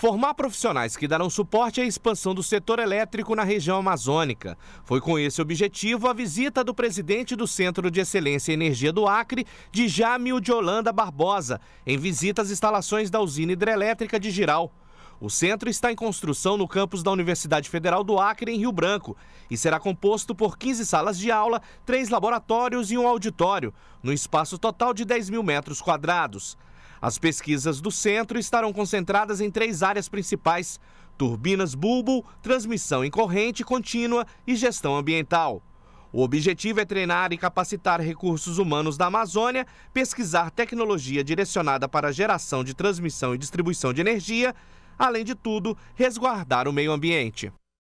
Formar profissionais que darão suporte à expansão do setor elétrico na região amazônica. Foi com esse objetivo a visita do presidente do Centro de Excelência em Energia do Acre, Djamil de Holanda Barbosa, em visita às instalações da usina hidrelétrica de Giral. O centro está em construção no campus da Universidade Federal do Acre, em Rio Branco, e será composto por 15 salas de aula, três laboratórios e um auditório, no espaço total de 10 mil metros quadrados. As pesquisas do centro estarão concentradas em três áreas principais: turbinas bulbo, transmissão em corrente contínua e gestão ambiental. O objetivo é treinar e capacitar recursos humanos da Amazônia, pesquisar tecnologia direcionada para a geração de transmissão e distribuição de energia, além de tudo, resguardar o meio ambiente.